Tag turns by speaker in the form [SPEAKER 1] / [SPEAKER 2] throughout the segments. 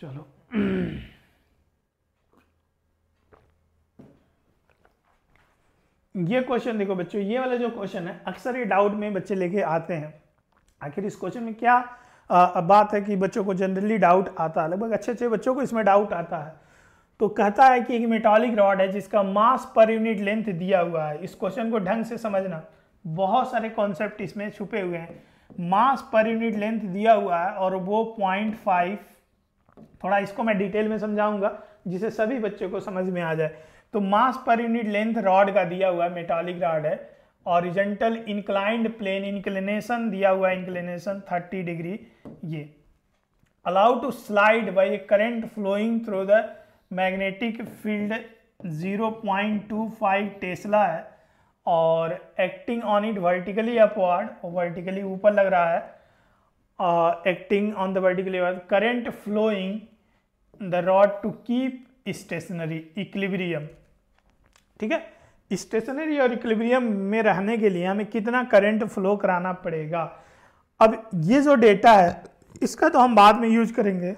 [SPEAKER 1] चलो ये क्वेश्चन देखो बच्चों ये वाला जो क्वेश्चन है अक्सर ये डाउट में बच्चे लेके आते हैं आखिर इस क्वेश्चन में क्या आ, बात है कि बच्चों को जनरली डाउट आता है लगभग अच्छे अच्छे बच्चों को इसमें डाउट आता है तो कहता है कि एक मेटालिक रॉड है जिसका मास पर यूनिट लेंथ दिया हुआ है इस क्वेश्चन को ढंग से समझना बहुत सारे कॉन्सेप्ट इसमें छुपे हुए हैं मास पर यूनिट लेंथ दिया हुआ है और वो पॉइंट फाइव थोड़ा इसको मैं डिटेल में समझाऊंगा जिसे सभी बच्चों को समझ में आ जाए तो मास पर यूनिट लेंथ रॉड का दिया हुआ है मेटालिक रॉड है ऑरिजेंटल इंक्लाइंड प्लेन इंक्लिनेशन दिया हुआ इंक्लिनेशन 30 डिग्री ये allow to slide by a current flowing through the magnetic field 0.25 tesla है और acting on it vertically upward vertically ऊपर लग रहा है uh, acting on the vertical lever current flowing the rod to keep stationary equilibrium ठीक है stationery और equilibrium में रहने के लिए हमें कितना करंट फ्लो कराना पड़ेगा अब ये जो डेटा है इसका तो हम बाद में यूज करेंगे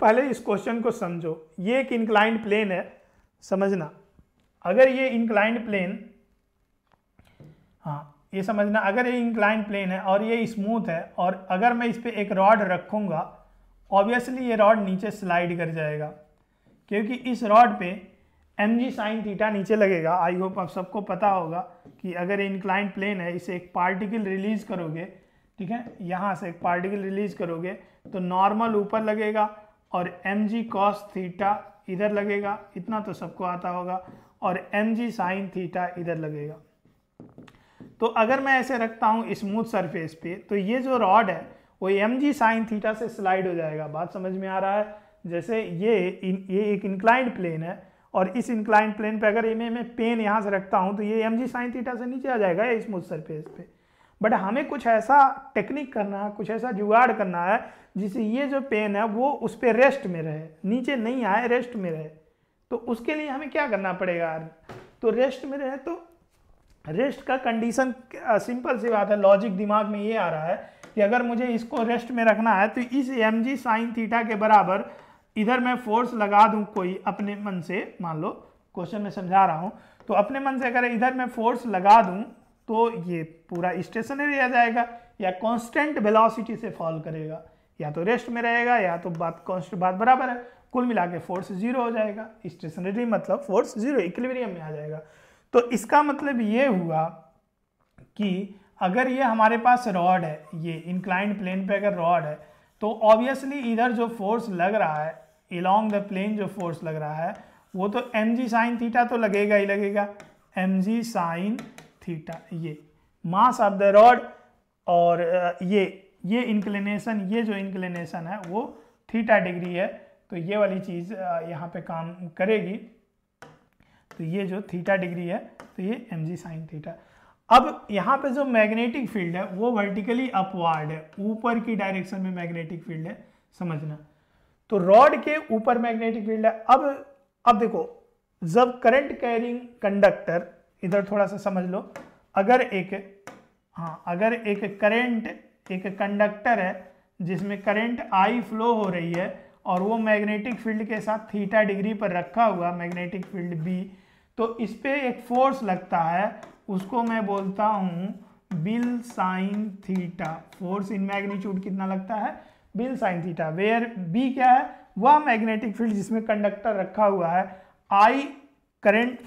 [SPEAKER 1] पहले इस क्वेश्चन को समझो ये एक इंक्लाइंड प्लेन है समझना अगर ये इंक्लाइंड प्लेन हाँ ये समझना अगर ये इंक्लाइन प्लेन है और ये स्मूथ है और अगर मैं इस पर एक रॉड रखूँगा ऑब्वियसली ये रॉड नीचे स्लाइड कर जाएगा क्योंकि इस रॉड पे एम जी साइन थीटा नीचे लगेगा आई होप आप सबको पता होगा कि अगर इंक्लाइन प्लेन है इसे एक पार्टिकल रिलीज करोगे ठीक है यहाँ से एक पार्टिकल रिलीज करोगे तो नॉर्मल ऊपर लगेगा और एम जी कॉस थीटा इधर लगेगा इतना तो सबको आता होगा और एम जी साइन थीटा इधर लगेगा तो अगर मैं ऐसे रखता हूँ स्मूथ सरफेस पे तो ये जो रॉड है वो एम जी साइन थीटा से स्लाइड हो जाएगा बात समझ में आ रहा है जैसे ये ये एक इंक्लाइंड प्लेन है और इस इंक्लाइंड प्लेन पे अगर ये मैं मैं पेन यहाँ से रखता हूँ तो ये एम जी साइन थीटा से नीचे आ जाएगा स्मूथ सरफेस पे बट हमें कुछ ऐसा टेक्निक करना है कुछ ऐसा जुगाड़ करना है जिससे ये जो पेन है वो उस पर रेस्ट में रहे नीचे नहीं आए रेस्ट में रहे तो उसके लिए हमें क्या करना पड़ेगा यार तो रेस्ट में रहे तो रेस्ट का कंडीशन सिंपल सी बात है लॉजिक दिमाग में ये आ रहा है कि अगर मुझे इसको रेस्ट में रखना है तो इस एम जी साइन थीटा के बराबर इधर मैं फोर्स लगा दूं कोई अपने मन से मान लो क्वेश्चन में समझा रहा हूं तो अपने मन से अगर इधर मैं फोर्स लगा दूँ तो ये पूरा स्टेशनरी आ जाएगा या कांस्टेंट वेलोसिटी से फॉल करेगा या तो रेस्ट में रहेगा या तो बात कॉन्स्टेंट बात बराबर है कुल मिला के फोर्स जीरो हो जाएगा स्टेशनरी मतलब फोर्स जीरो इक्विलिब्रियम में आ जाएगा तो इसका मतलब ये हुआ कि अगर ये हमारे पास रॉड है ये इंक्लाइंड प्लेन पे अगर रॉड है तो ऑब्वियसली इधर जो फोर्स लग रहा है इलॉन्ग द प्लेन जो फोर्स लग रहा है वो तो एम जी साइन थीटा तो लगेगा ही लगेगा एम जी साइन थीटा ये मास ऑफ द रॉड और ये ये इंक्लिनेशन ये जो इंक्लिनेशन है वो थीटा डिग्री है तो ये वाली चीज़ यहाँ पे काम करेगी तो ये जो थीटा डिग्री है तो ये एम जी साइन थीटा अब यहाँ पे जो मैग्नेटिक फील्ड है वो वर्टिकली अपवार्ड है ऊपर की डायरेक्शन में मैग्नेटिक फील्ड है समझना तो रॉड के ऊपर मैग्नेटिक फील्ड है अब अब देखो जब करंट कैरिंग कंडक्टर इधर थोड़ा सा समझ लो अगर एक हाँ अगर एक करंट एक कंडक्टर है जिसमें करंट आई फ्लो हो रही है और वो मैग्नेटिक फील्ड के साथ थीटा डिग्री पर रखा हुआ मैग्नेटिक फील्ड बी तो इस पर एक फोर्स लगता है उसको मैं बोलता हूँ BIL sine theta force in magnitude कितना लगता है BIL sine theta where B क्या है वह मैग्नेटिक फील्ड जिसमें कंडक्टर रखा हुआ है I current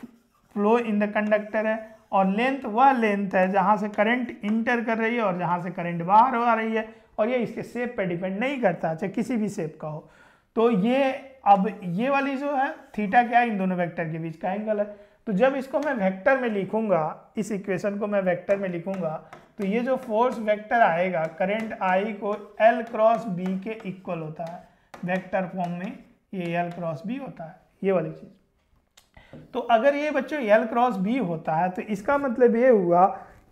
[SPEAKER 1] flow in the conductor है और लेंथ वह लेंथ है जहाँ से करंट इंटर कर रही है और जहाँ से करंट बाहर आ रही है और ये इसके सेप पर डिपेंड नहीं करता चाहे किसी भी सेप का हो तो ये अब ये वाली जो है थीटा क्या है इन दोनों वेक्टर के बीच का एंगल है तो जब इसको मैं वेक्टर में लिखूंगा इस इक्वेशन को मैं वेक्टर में लिखूंगा तो ये जो फोर्स वेक्टर आएगा करंट आई को एल क्रॉस बी के इक्वल होता है वेक्टर फॉर्म में ये एल क्रॉस बी होता है ये वाली चीज़ तो अगर ये बच्चों एल क्रॉस बी होता है तो इसका मतलब ये हुआ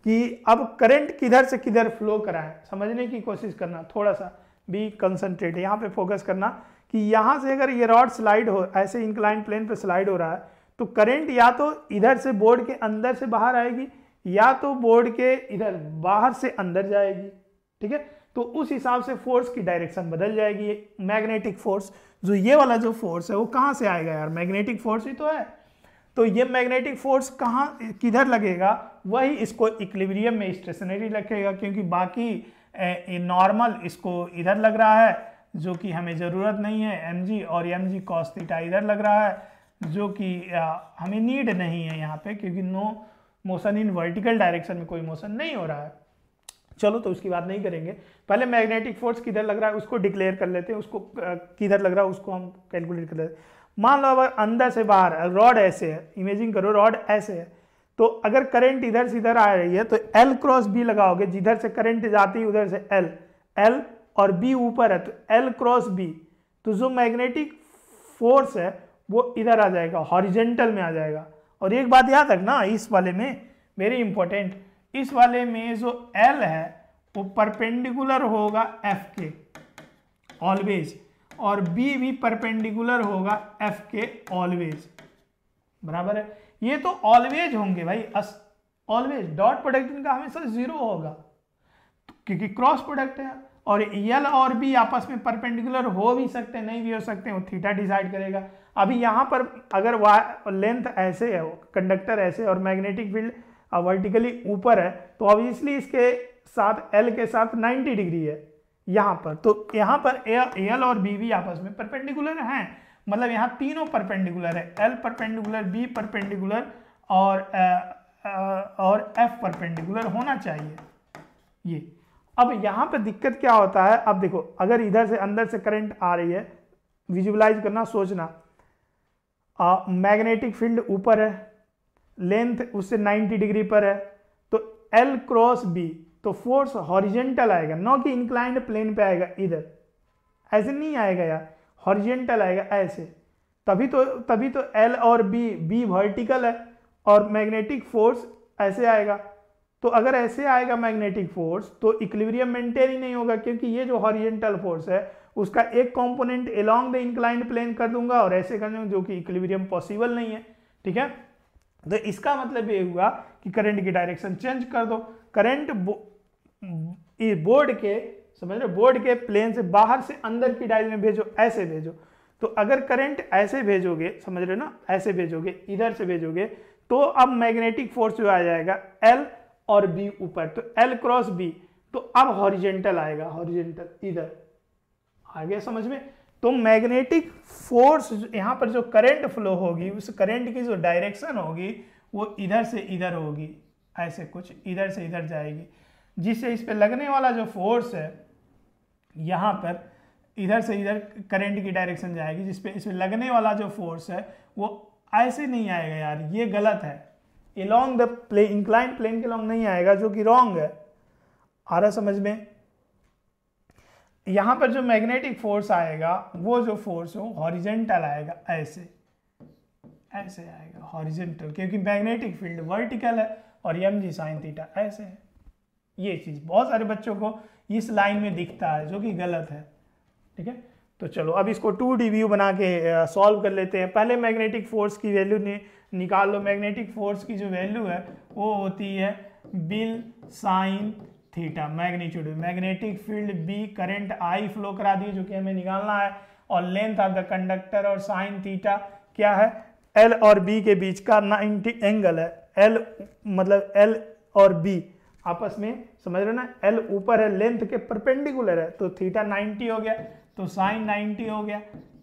[SPEAKER 1] कि अब करंट किधर से किधर फ्लो कराए समझने की कोशिश करना थोड़ा सा बी कंसंट्रेट यहाँ पे फोकस करना कि यहाँ से अगर ये रॉड स्लाइड हो ऐसे इंक्लाइन प्लेन पर स्लाइड हो रहा है तो करंट या तो इधर से बोर्ड के अंदर से बाहर आएगी या तो बोर्ड के इधर बाहर से अंदर जाएगी ठीक है तो उस हिसाब से फोर्स की डायरेक्शन बदल जाएगी मैग्नेटिक फोर्स जो ये वाला जो फोर्स है वो कहाँ से आएगा यार मैग्नेटिक फोर्स ही तो है तो ये मैग्नेटिक फोर्स कहाँ किधर लगेगा वही इसको इक्लिब्रियम में स्टेशनरी रखेगा क्योंकि बाकी नॉर्मल इसको इधर लग रहा है जो कि हमें ज़रूरत नहीं है एम जी और एम जी कॉस थीटा इधर लग रहा है जो कि हमें नीड नहीं है यहाँ पे क्योंकि no motion in vertical direction में कोई मोशन नहीं हो रहा है चलो तो उसकी बात नहीं करेंगे पहले मैग्नेटिक फोर्स किधर लग रहा है उसको डिक्लेयर कर लेते हैं उसको किधर लग रहा है उसको हम कैलकुलेट कर लेते मान लो अगर अंदर से बाहर रॉड ऐसे है इमेजिंग करो रॉड ऐसे है तो अगर करंट इधर से इधर आ रही है तो एल क्रॉस बी लगाओगे जिधर से करंट जाती है उधर से एल एल और बी ऊपर है तो एल क्रॉस बी तो जो मैग्नेटिक फोर्स है वो इधर आ जाएगा हॉरिजेंटल में आ जाएगा और एक बात याद रखना इस वाले में वेरी इंपॉर्टेंट इस वाले में जो एल है वो परपेंडिकुलर होगा एफ के ऑलवेज और बी भी परपेंडिकुलर होगा एफ के ऑलवेज बराबर है ये तो ऑलवेज होंगे भाई ऑलवेज डॉट प्रोडक्ट इनका हमेशा जीरो होगा तो क्योंकि क्रॉस प्रोडक्ट है और यल और बी आपस में परपेंडिकुलर हो भी सकते नहीं भी हो सकते वो थीटा डिसाइड करेगा अभी यहाँ पर अगर वा लेंथ ऐसे है कंडक्टर ऐसे और मैग्नेटिक फील्ड वर्टिकली ऊपर है तो ऑब्वियसली इसके साथ एल के साथ 90 डिग्री है यहाँ पर तो यहाँ पर एल और बी भी आपस में परपेंडिकुलर हैं मतलब यहाँ तीनों परपेंडिकुलर है एल परपेंडिकुलर बी परपेंडिकुलर और आ, आ, और एफ परपेंडिकुलर होना चाहिए ये अब यहाँ पे दिक्कत क्या होता है अब देखो अगर इधर से अंदर से करंट आ रही है विजुअलाइज करना सोचना मैग्नेटिक फील्ड ऊपर है लेंथ उससे 90 डिग्री पर है तो एल क्रॉस बी तो फोर्स हॉरिजेंटल आएगा ना कि इंक्लाइंड प्लेन पे आएगा इधर ऐसे नहीं आएगा यार हॉरिजेंटल आएगा ऐसे तभी तो तभी तो एल और बी बी वर्टिकल है और मैग्नेटिक फोर्स ऐसे आएगा तो अगर ऐसे आएगा मैग्नेटिक फोर्स तो इक्लिब्रियम मेंटेन ही नहीं होगा क्योंकि ये जो हॉरिजेंटल फोर्स है उसका एक component along the inclined plane कर दूंगा और ऐसे कर दूंगा जो कि इक्लिब्रियम पॉसिबल नहीं है ठीक है तो इसका मतलब ये हुआ कि करंट की डायरेक्शन चेंज कर दो करंट बो, बोर्ड के समझ रहे बोर्ड के प्लेन से बाहर से अंदर की डायरेक्शन में भेजो ऐसे भेजो तो अगर करंट ऐसे भेजोगे समझ रहे हो ना ऐसे भेजोगे इधर से भेजोगे तो अब मैग्नेटिक फोर्स जो आ जाएगा एल और बी ऊपर तो एल क्रॉस बी तो अब हॉरिजेंटल आएगा हॉरिजेंटल इधर आ गया समझ में तो मैग्नेटिक फोर्स यहाँ पर जो करंट फ्लो होगी उस करंट की जो डायरेक्शन होगी वो इधर से इधर होगी ऐसे कुछ इधर से इधर जाएगी जिससे इस पर लगने वाला जो फोर्स है यहाँ पर इधर से इधर करंट की डायरेक्शन जाएगी जिसपे इसमें लगने वाला जो फोर्स है वो ऐसे नहीं आएगा यार ये गलत है along the play incline plane के लॉन्ग नहीं आएगा जो कि रॉन्ग है आ रहा समझ में यहां पर जो मैग्नेटिक फोर्स आएगा वो जो फोर्स हो हॉरिजेंटल आएगा ऐसे ऐसे आएगा हॉरिजेंटल क्योंकि मैग्नेटिक फील्ड वर्टिकल है और एम जी साइन थीटा ऐसे है ये चीज़ बहुत सारे बच्चों को इस लाइन में दिखता है जो कि गलत है ठीक है तो चलो अब इसको टू डी व्यू बना के सॉल्व कर लेते हैं पहले मैग्नेटिक फोर्स की वैल्यू ने निकाल लो मैग्नेटिक फोर्स की जो वैल्यू है वो होती है BIL sine theta magnitude magnetic field B current I flow करा दिए जो कि हमें निकालना है और लेंथ ऑफ द कंडक्टर और साइन थीटा क्या है एल और बी के बीच का 90 एंगल है एल मतलब एल और बी आपस में समझ रहे हो ना एल ऊपर है लेंथ के परपेंडिकुलर है तो थीटा 90 हो गया तो साइन 90 हो गया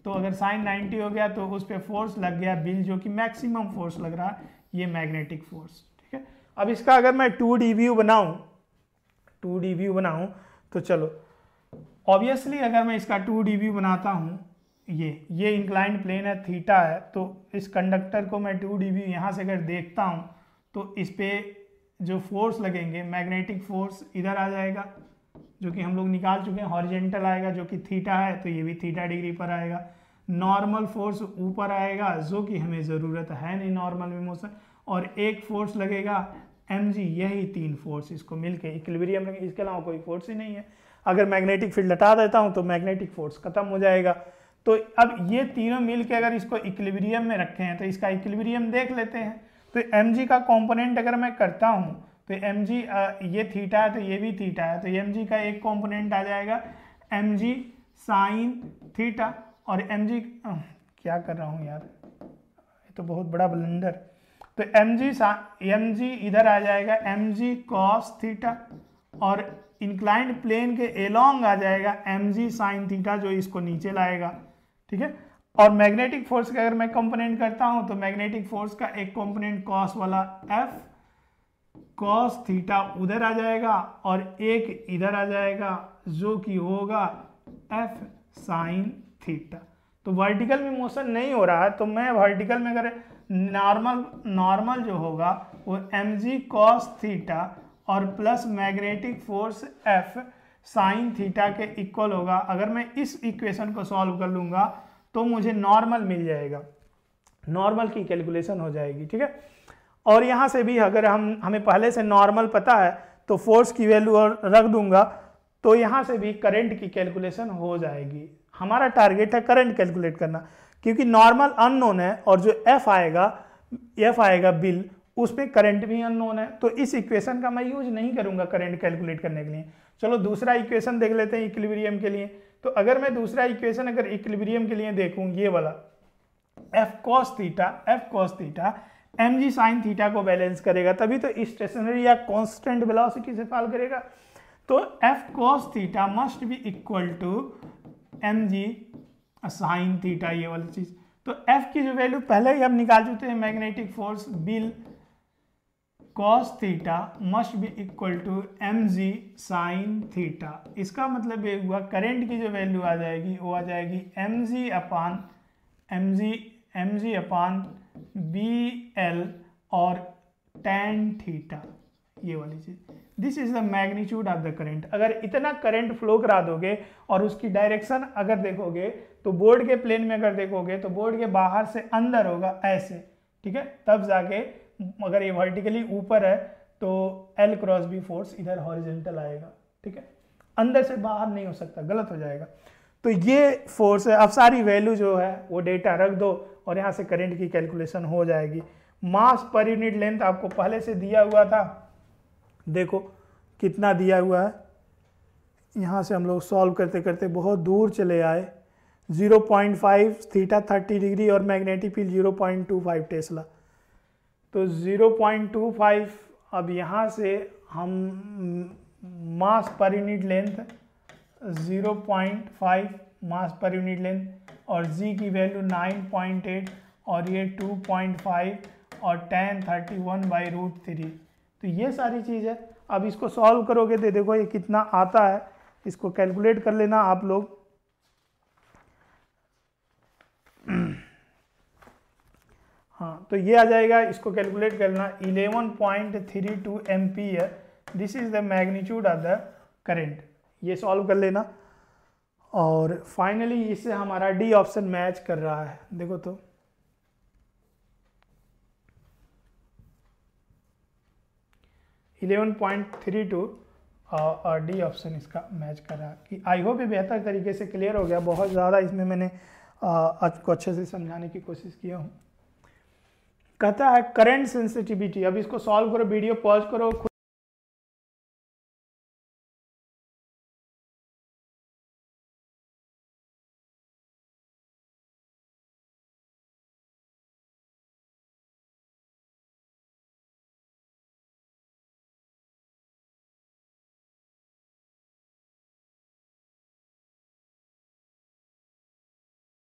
[SPEAKER 1] तो अगर साइन 90 हो गया तो उस पर फोर्स लग गया बिल जो कि मैक्सिमम फोर्स लग रहा है ये मैग्नेटिक फोर्स ठीक है अब इसका अगर मैं टू डी व्यू बनाऊँ टू डी व्यू बनाऊँ तो चलो ऑब्वियसली अगर मैं इसका टू डी व्यू बनाता हूँ ये ये इंक्लाइंड प्लेन है थीटा है तो इस कंडक्टर को मैं टू डी व्यू यहाँ से अगर देखता हूँ तो इस पर जो फोर्स लगेंगे मैग्नेटिक फोर्स इधर आ जाएगा जो कि हम लोग निकाल चुके हैं हॉरिजेंटल आएगा जो कि थीटा है तो ये भी थीटा डिग्री पर आएगा नॉर्मल फोर्स ऊपर आएगा जो कि हमें ज़रूरत है नहीं नॉर्मल में मोशन और एक फोर्स लगेगा एम जी यही तीन फोर्स इसको मिलके इक्विलिब्रियम इसके अलावा कोई फोर्स ही नहीं है अगर मैग्नेटिक फील्ड हटा देता हूँ तो मैग्नेटिक फोर्स खत्म हो जाएगा तो अब ये तीनों के अगर इसको इक्विलिब्रियम में रखे हैं तो इसका इक्विलिब्रियम देख लेते हैं तो एम का कॉम्पोनेंट अगर मैं करता हूँ तो एम जी ये थीटा है तो ये भी थीटा है तो एम जी का एक कॉम्पोनेंट आ जाएगा एम जी साइन थीटा और एम जी क्या कर रहा हूँ यार ये तो बहुत बड़ा ब्लेंडर तो एम जी एम जी इधर आ जाएगा एम जी कॉस थीटा और इंक्लाइंड प्लेन के एलोंग आ जाएगा एम जी साइन थीटा जो इसको नीचे लाएगा ठीक है और मैग्नेटिक फोर्स का अगर मैं कंपोनेंट करता हूं तो मैग्नेटिक फोर्स का एक कंपोनेंट कॉस वाला एफ कॉस थीटा उधर आ जाएगा और एक इधर आ जाएगा जो कि होगा एफ साइन थीटा तो वर्टिकल में मोशन नहीं हो रहा है तो मैं वर्टिकल में अगर नॉर्मल नॉर्मल जो होगा वो एम जी कॉस थीटा और plus magnetic force F sine theta के इक्वल होगा अगर मैं इस इक्वेशन को सॉल्व कर लूँगा तो मुझे नॉर्मल मिल जाएगा नॉर्मल की कैलकुलेशन हो जाएगी ठीक है और यहाँ से भी अगर हम हमें पहले से नॉर्मल पता है तो फोर्स की वैल्यू और रख दूंगा तो यहाँ से भी करंट की कैलकुलेशन हो जाएगी हमारा टारगेट है करंट कैलकुलेट करना क्योंकि नॉर्मल अननोन है और जो एफ आएगा एफ आएगा बिल उसमें करंट भी अननोन है तो इस इक्वेशन का मैं यूज नहीं करूँगा करंट कैलकुलेट करने के लिए चलो दूसरा इक्वेशन देख लेते हैं इक्विलिब्रियम के लिए तो अगर मैं दूसरा इक्वेशन अगर इक्विलिब्रियम के लिए देखूँ ये वाला F cos theta F cos theta M G sine theta को बैलेंस करेगा तभी तो स्टेशनरी या कॉन्स्टेंट वेलोसिटी से फॉल करेगा तो F cos theta must be equal to M G sine theta ये वाली चीज़ तो एफ की जो वैल्यू पहले ही हम निकाल चुके हैं magnetic force BIL cos theta must be equal to M G sine theta इसका मतलब ये हुआ करेंट की जो वैल्यू आ जाएगी वो आ जाएगी M G upon M G M G upon B L और टेन थीटा ये वाली चीज़ this is the magnitude of the current अगर इतना करंट फ्लो करा दोगे और उसकी डायरेक्शन अगर देखोगे तो बोर्ड के प्लेन में अगर देखोगे तो बोर्ड के बाहर से अंदर होगा ऐसे ठीक है तब जाके अगर ये वर्टिकली ऊपर है तो एल क्रॉस बी फोर्स इधर हॉरिजेंटल आएगा ठीक है अंदर से बाहर नहीं हो सकता गलत हो जाएगा तो ये फोर्स है अब सारी वैल्यू जो है वो डेटा रख दो और यहाँ से करंट की कैलकुलेशन हो जाएगी मास पर यूनिट लेंथ आपको पहले से दिया हुआ था देखो कितना दिया हुआ है यहाँ से हम लोग सॉल्व करते करते बहुत दूर चले आए 0.5 थीटा 30 डिग्री और मैग्नेटिक फील्ड 0.25 टेस्ला तो 0.25 अब यहाँ से हम mass per unit length zero point five mass per unit length और जी की वैल्यू नाइन पॉइंट एट और ये टू पॉइंट फाइव और ten thirty one by root three तो ये सारी चीज़ है अब इसको सॉल्व करोगे तो देखो ये कितना आता है इसको कैलकुलेट कर लेना आप लोग हाँ तो ये आ जाएगा इसको कैलकुलेट करना eleven point three two amp है this is the magnitude of the current ये सॉल्व कर लेना और फाइनली इससे हमारा डी ऑप्शन मैच कर रहा है देखो तो इलेवन पॉइंट थ्री टू और डी ऑप्शन इसका मैच कर रहा है कि आई होप ये बेहतर तरीके से क्लियर हो गया बहुत ज़्यादा इसमें मैंने आपको अच्छे से समझाने की कोशिश किया हूँ कहता है करंट सेंसिटिविटी अब इसको सॉल्व करो वीडियो पॉज करो खुद